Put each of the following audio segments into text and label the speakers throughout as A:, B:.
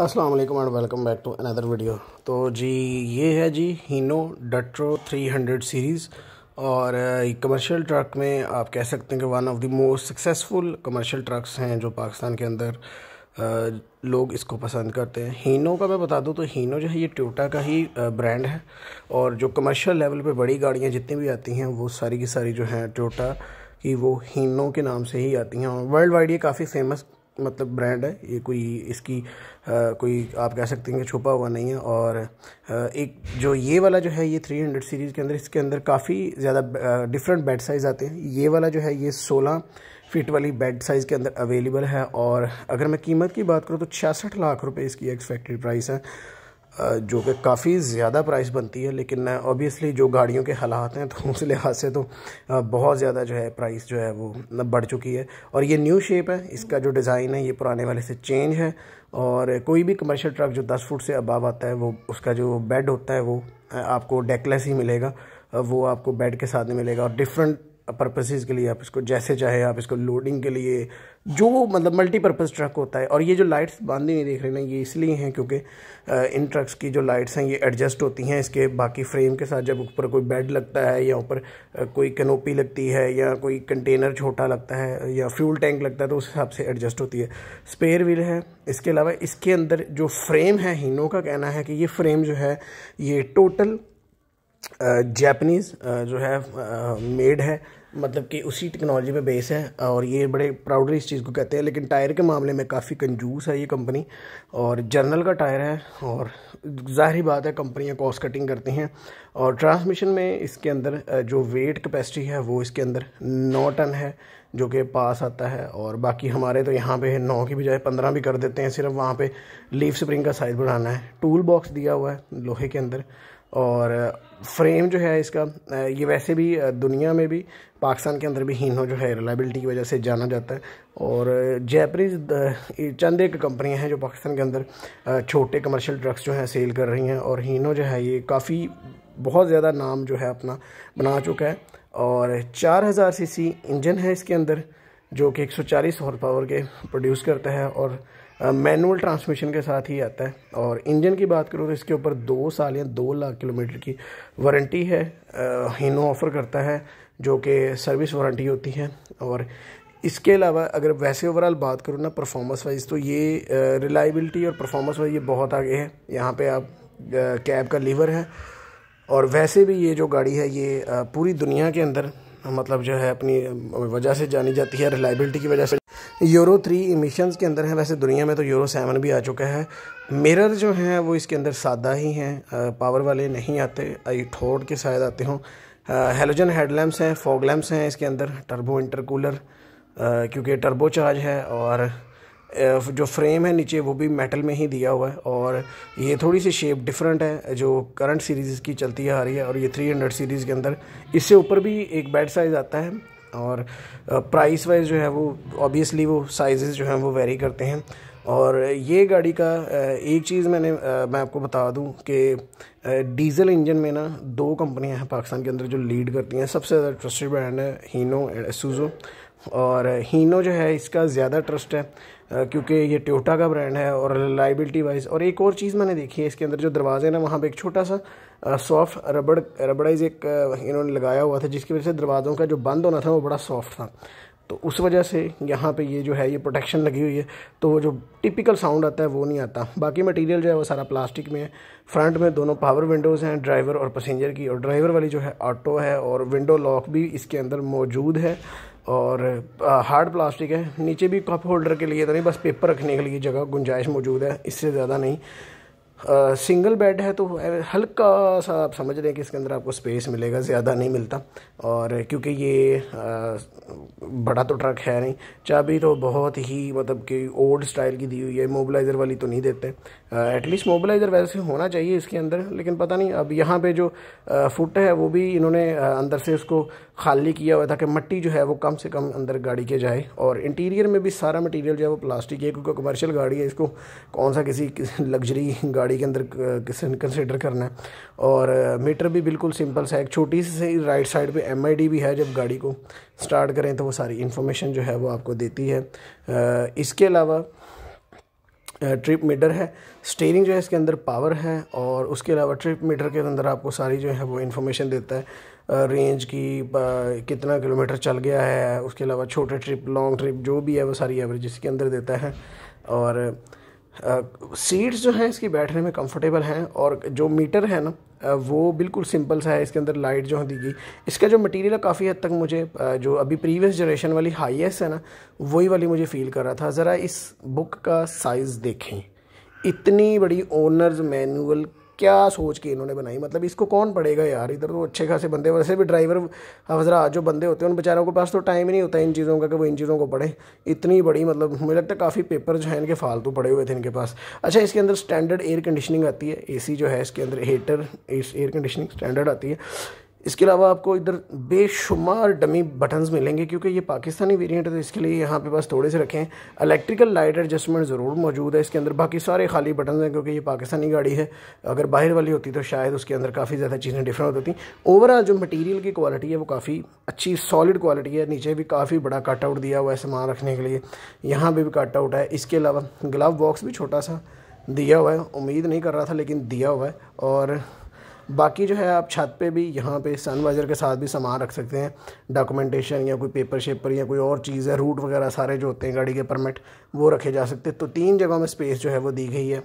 A: अस्सलाम वालेकुम and welcome back to another video तो जी ये है जी हीनो डट्रो 300 सीरीज़ और कमर्शियल ट्रक में आप कह सकते हैं कि one of the most successful commercial trucks हैं जो पाकिस्तान के अंदर लोग इसको पसंद करते हैं हीनो का मैं बता दूं तो हीनो जो है ये ट्योटा का ही ब्रांड है और जो कमर्शियल लेवल पे बड़ी गाड़ियाँ जितनी भी आती हैं वो सारी की सारी जो हैं ट्योटा की वो हीनो के नाम से ही आती हैं और वर्ल्ड वाइड ये काफ़ी फेमस मतलब ब्रांड है ये कोई इसकी आ, कोई आप कह सकते हैं कि छुपा हुआ नहीं है और आ, एक जो ये वाला जो है ये 300 सीरीज़ के अंदर इसके अंदर काफ़ी ज़्यादा डिफरेंट बेड साइज़ आते हैं ये वाला जो है ये 16 फिट वाली बेड साइज़ के अंदर अवेलेबल है और अगर मैं कीमत की बात करूँ तो छियासठ लाख रुपये इसकी एक्सपेक्टेड प्राइस है जो कि काफ़ी ज़्यादा प्राइस बनती है लेकिन ऑब्वियसली जो गाड़ियों के हालात हैं तो उस लिहाज से तो बहुत ज़्यादा जो है प्राइस जो है वो बढ़ चुकी है और ये न्यू शेप है इसका जो डिज़ाइन है ये पुराने वाले से चेंज है और कोई भी कमर्शियल ट्रक जो दस फुट से अबाव आता है वो उसका जो बेड होता है वो आपको डेकलेस ही मिलेगा वो आपको बेड के साथ में मिलेगा और डिफरेंट पर्पसेस के लिए आप इसको जैसे चाहे आप इसको लोडिंग के लिए जो मतलब मल्टीपर्पज़ ट्रक होता है और ये जो लाइट्स बांधी नहीं देख रहे ना ये इसलिए हैं क्योंकि इन ट्रक्स की जो लाइट्स हैं ये एडजस्ट होती हैं इसके बाकी फ्रेम के साथ जब ऊपर कोई बेड लगता है या ऊपर कोई कनोपी लगती है या कोई कंटेनर छोटा लगता है या फ्यूल टैंक लगता है तो उस हिसाब से एडजस्ट होती है स्पेयर व्हील है इसके अलावा इसके अंदर जो फ्रेम है हिनो का कहना है कि ये फ्रेम जो है ये टोटल जैपनीज़ जो है मेड है मतलब कि उसी टेक्नोलॉजी पे बेस है और ये बड़े प्राउडली इस चीज़ को कहते हैं लेकिन टायर के मामले में काफ़ी कंजूस है ये कंपनी और जर्नल का टायर है और जाहिर बात है कंपनियाँ कॉस्ट कटिंग करती हैं और ट्रांसमिशन में इसके अंदर जो वेट कैपेसिटी है वो इसके अंदर नौ टन है जो कि पास आता है और बाकी हमारे तो यहाँ पे नौ की बजाय पंद्रह भी कर देते हैं सिर्फ वहाँ पे लीफ स्प्रिंग का साइज़ बढ़ाना है टूल बॉक्स दिया हुआ है लोहे के अंदर और फ्रेम जो है इसका ये वैसे भी दुनिया में भी पाकिस्तान के अंदर भी हीनो जो है रिलायबिलिटी की वजह से जाना जाता है और जयपरीज चंद एक कंपनियाँ हैं जो पाकिस्तान के अंदर छोटे कमर्शियल ड्रग्स जो हैं सेल कर रही हैं और हीनो जो है ये काफ़ी बहुत ज़्यादा नाम जो है अपना बना चुका है और चार हज़ार सी इंजन है इसके अंदर जो कि 140 सौ पावर के प्रोड्यूस करता है और मैनुअल ट्रांसमिशन के साथ ही आता है और इंजन की बात करूँ तो इसके ऊपर दो साल या दो लाख किलोमीटर की वारंटी है हीनो ऑफ़र करता है जो कि सर्विस वारंटी होती है और इसके अलावा अगर वैसे ओवरऑल बात करूँ ना परफॉर्मेंस वाइज तो ये रिलायबिलिटी और परफॉर्मेंस वाइज ये बहुत आगे है यहाँ पे आप कैब का लीवर है और वैसे भी ये जो गाड़ी है ये पूरी दुनिया के अंदर मतलब जो है अपनी वजह से जानी जाती है रिलायबिलिटी की वजह से यूरो थ्री इमिशंस के अंदर है वैसे दुनिया में तो यूरो सेवन भी आ चुका है मिरर जो हैं वो इसके अंदर सादा ही हैं पावर वाले नहीं आते आई ठोड़ के शायद आते हों हेलोजन हेडलैम्प्स हैं फॉग लैम्प्स हैं इसके अंदर टर्बो इंटरकूलर क्योंकि टर्बो चार्ज है और जो फ्रेम है नीचे वो भी मेटल में ही दिया हुआ है और ये थोड़ी सी शेप डिफरेंट है जो करंट सीरीज़ की चलती आ रही है और ये 300 सीरीज़ के अंदर इससे ऊपर भी एक बेड साइज़ आता है और प्राइस वाइज जो है वो ऑब्वियसली वो साइजेस जो हैं वो वेरी करते हैं और ये गाड़ी का एक चीज़ मैंने मैं आपको बता दूं कि डीजल इंजन में ना दो कंपनियां हैं पाकिस्तान के अंदर जो लीड करती हैं सबसे ज़्यादा ट्रस्टेड ब्रांड है हीनो एंड एसूजो और हीनो जो है इसका ज़्यादा ट्रस्ट है क्योंकि ये ट्योटा का ब्रांड है और रिलायबिलिटी वाइज और एक और चीज़ मैंने देखी है इसके अंदर जो दरवाज़े हैं ना वहाँ पे एक छोटा सा सॉफ्ट रबड़ रबड़ाइज एक इन्होंने लगाया हुआ था जिसकी वजह से दरवाज़ों का जो बंद होना था वो बड़ा सॉफ्ट था तो उस वजह से यहाँ पे ये जो है ये प्रोटेक्शन लगी हुई है तो वो जो टिपिकल साउंड आता है वो नहीं आता बाकी मटेरियल जो है वो सारा प्लास्टिक में है फ्रंट में दोनों पावर विंडोज़ हैं ड्राइवर और पैसेंजर की और ड्राइवर वाली जो है ऑटो है और विंडो लॉक भी इसके अंदर मौजूद है और हार्ड प्लास्टिक है नीचे भी कप होल्डर के लिए तो नहीं बस पेपर रखने के लिए जगह गुंजाइश मौजूद है इससे ज़्यादा नहीं सिंगल बेड है तो हल्का सा आप समझ रहे हैं कि इसके अंदर आपको स्पेस मिलेगा ज़्यादा नहीं मिलता और क्योंकि ये आ, बड़ा तो ट्रक है नहीं चाबी तो बहुत ही मतलब कि ओल्ड स्टाइल की दी हुई है मोबलाइज़र वाली तो नहीं देते एटलीस्ट मोबलाइज़र वैसे तो होना चाहिए इसके अंदर लेकिन पता नहीं अब यहाँ पर जो आ, फुट है वो भी इन्होंने आ, अंदर से उसको खाली किया हुआ ताकि मट्टी जो है वो कम से कम अंदर गाड़ी के जाए और इंटीरियर में भी सारा मटीरियल जो है वो प्लास्टिक है क्योंकि कमर्शियल गाड़ी है इसको कौन सा किसी लग्जरी गाड़ी गाड़ी के अंदर कंसिडर करना है और मीटर भी बिल्कुल सिंपल सा है एक छोटी सी राइट साइड पे एम भी है जब गाड़ी को स्टार्ट करें तो वो सारी इन्फॉर्मेशन जो है वो आपको देती है इसके अलावा ट्रिप मीटर है स्टेयरिंग जो है इसके अंदर पावर है और उसके अलावा ट्रिप मीटर के अंदर आपको सारी जो है वो इन्फॉर्मेशन देता है रेंज की कितना किलोमीटर चल गया है उसके अलावा छोटे ट्रिप लॉन्ग ट्रिप जो भी है वो सारी एवरेज इसके अंदर देता है और सीट्स जो हैं इसकी बैठने में कंफर्टेबल हैं और जो मीटर है ना वो बिल्कुल सिंपल सा है इसके अंदर लाइट जो है दी गई इसका जो मटेरियल काफ़ी हद तक मुझे जो अभी प्रीवियस जनरेशन वाली हाईएस्ट है ना वही वाली मुझे फ़ील कर रहा था ज़रा इस बुक का साइज़ देखें इतनी बड़ी ओनर्स मैनुअल क्या सोच के इन्होंने बनाई मतलब इसको कौन पढ़ेगा यार इधर तो अच्छे खासे बंदे वैसे भी ड्राइवर हजरा जो बंदे होते हैं उन बेचारों के पास तो टाइम ही नहीं होता इन चीज़ों का कि वो इन चीज़ों को पढ़े इतनी बड़ी मतलब मुझे लगता है काफ़ी पेपर जो है इनके फालतू पड़े हुए थे इनके पास अच्छा इसके अंदर स्टैंडर्ड एयर कंडीशनिंग आती है ए जो है इसके अंदर हीटर एयर कंडीशनिंग स्टैंडर्ड आती है इसके अलावा आपको इधर बेशुमार डमी बटन्स मिलेंगे क्योंकि ये पाकिस्तानी वेरिएंट है तो इसके लिए यहाँ पे बस थोड़े से रखें इलेक्ट्रिकल लाइट एडजस्टमेंट ज़रूर मौजूद है इसके अंदर बाकी सारे खाली बटन हैं क्योंकि ये पाकिस्तानी गाड़ी है अगर बाहर वाली होती तो शायद उसके अंदर काफ़ी ज़्यादा चीज़ें डिफरेंट होती ओवरऑल जो मटीरियल की क्वालिटी है वो काफ़ी अच्छी सॉलिड क्वालिटी है नीचे भी काफ़ी बड़ा कट आउट दिया हुआ है सामान रखने के लिए यहाँ पर भी कट आउट है इसके अलावा ग्लव बॉक्स भी छोटा सा दिया हुआ है उम्मीद नहीं कर रहा था लेकिन दिया हुआ है और बाकी जो है आप छत पे भी यहाँ पे वाइजर के साथ भी सामान रख सकते हैं डॉक्यूमेंटेशन या कोई पेपर शेपर या कोई और चीज़ है रूट वगैरह सारे जो होते हैं गाड़ी के परमिट वो रखे जा सकते हैं तो तीन जगहों में स्पेस जो है वो दी गई है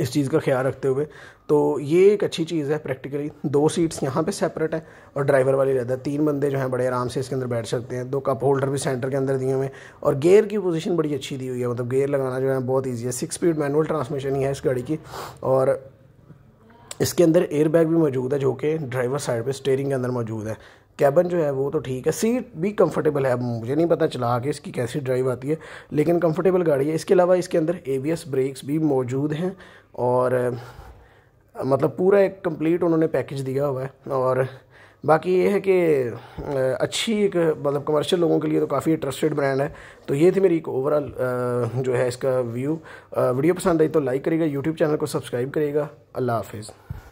A: इस चीज़ का ख्याल रखते हुए तो ये एक अच्छी चीज़ है प्रैक्टिकली दो सीट्स यहाँ पे सेपरेट है और ड्राइवर वाली रहता है तीन बंदे जो हैं बड़े आराम से इसके अंदर बैठ सकते हैं दो कप होल्डर भी सेंटर के अंदर दिए हुए हैं और गेयर की पोजीशन बड़ी अच्छी दी हुई है मतलब गेयर लगाना जो है बहुत ईजी है सिक्स स्पीड मैनुअल ट्रांसमिशन ही है इस गाड़ी की और इसके अंदर एयर बैग भी मौजूद है जो कि ड्राइवर साइड पे स्टेयरिंग के अंदर मौजूद है कैबन जो है वो तो ठीक है सीट भी कंफर्टेबल है मुझे नहीं पता चला कि इसकी कैसी ड्राइव आती है लेकिन कंफर्टेबल गाड़ी है इसके अलावा इसके अंदर एबीएस ब्रेक्स भी मौजूद हैं और मतलब पूरा एक कंप्लीट उन्होंने पैकेज दिया हुआ है और बाकी ये है कि अच्छी एक मतलब कमर्शियल लोगों के लिए तो काफ़ी ट्रस्टेड ब्रांड है तो ये थी मेरी एक ओवरऑल जो है इसका व्यू वीडियो पसंद आई तो लाइक करिएगा यूट्यूब चैनल को सब्सक्राइब करिएगा अल्लाह हाफिज़